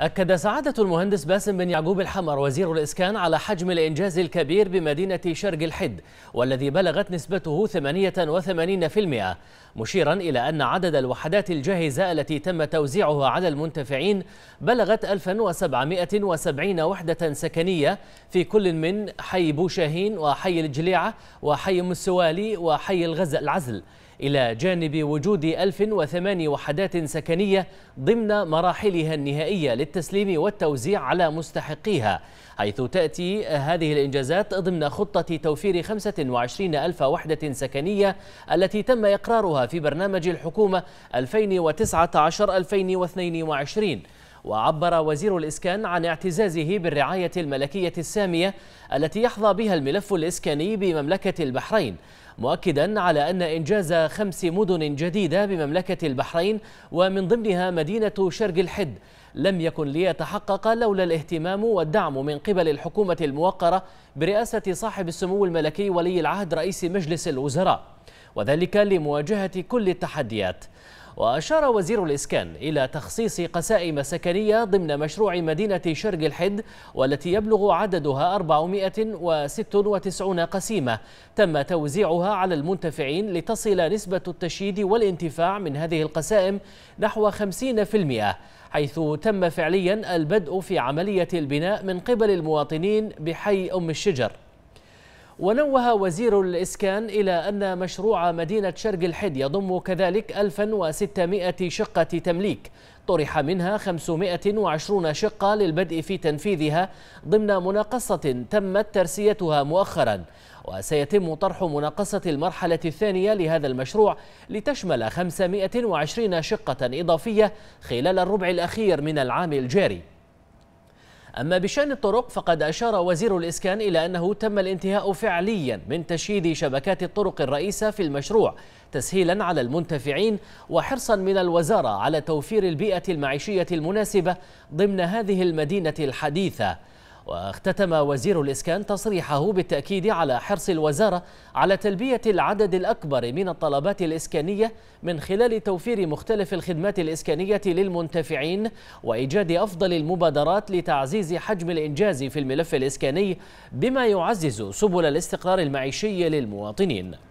أكد سعادة المهندس باسم بن يعقوب الحمر وزير الإسكان على حجم الإنجاز الكبير بمدينة شرق الحد والذي بلغت نسبته 88% مشيرا إلى أن عدد الوحدات الجاهزة التي تم توزيعها على المنتفعين بلغت 1770 وحدة سكنية في كل من حي بوشاهين وحي الجليعة وحي مسوالي وحي الغزل العزل إلى جانب وجود 1008 وحدات سكنية ضمن مراحلها النهائية للتسليم والتوزيع على مستحقيها حيث تأتي هذه الإنجازات ضمن خطة توفير 25 ألف وحدة سكنية التي تم إقرارها في برنامج الحكومة 2019-2022 وعبر وزير الإسكان عن اعتزازه بالرعاية الملكية السامية التي يحظى بها الملف الإسكاني بمملكة البحرين مؤكدا على أن إنجاز خمس مدن جديدة بمملكة البحرين ومن ضمنها مدينة شرق الحد لم يكن ليتحقق لولا الاهتمام والدعم من قبل الحكومة الموقرة برئاسة صاحب السمو الملكي ولي العهد رئيس مجلس الوزراء وذلك لمواجهة كل التحديات وأشار وزير الإسكان إلى تخصيص قسائم سكنية ضمن مشروع مدينة شرق الحد والتي يبلغ عددها 496 قسيمة تم توزيعها على المنتفعين لتصل نسبة التشييد والانتفاع من هذه القسائم نحو 50% حيث تم فعليا البدء في عملية البناء من قبل المواطنين بحي أم الشجر ونوه وزير الإسكان إلى أن مشروع مدينة شرق الحد يضم كذلك 1600 شقة تمليك طرح منها 520 شقة للبدء في تنفيذها ضمن مناقصة تمت ترسيتها مؤخرا وسيتم طرح مناقصة المرحلة الثانية لهذا المشروع لتشمل 520 شقة إضافية خلال الربع الأخير من العام الجاري أما بشأن الطرق فقد أشار وزير الإسكان إلى أنه تم الانتهاء فعليا من تشييد شبكات الطرق الرئيسة في المشروع تسهيلا على المنتفعين وحرصا من الوزارة على توفير البيئة المعيشية المناسبة ضمن هذه المدينة الحديثة واختتم وزير الإسكان تصريحه بالتأكيد على حرص الوزارة على تلبية العدد الأكبر من الطلبات الإسكانية من خلال توفير مختلف الخدمات الإسكانية للمنتفعين وإيجاد أفضل المبادرات لتعزيز حجم الإنجاز في الملف الإسكاني بما يعزز سبل الاستقرار المعيشي للمواطنين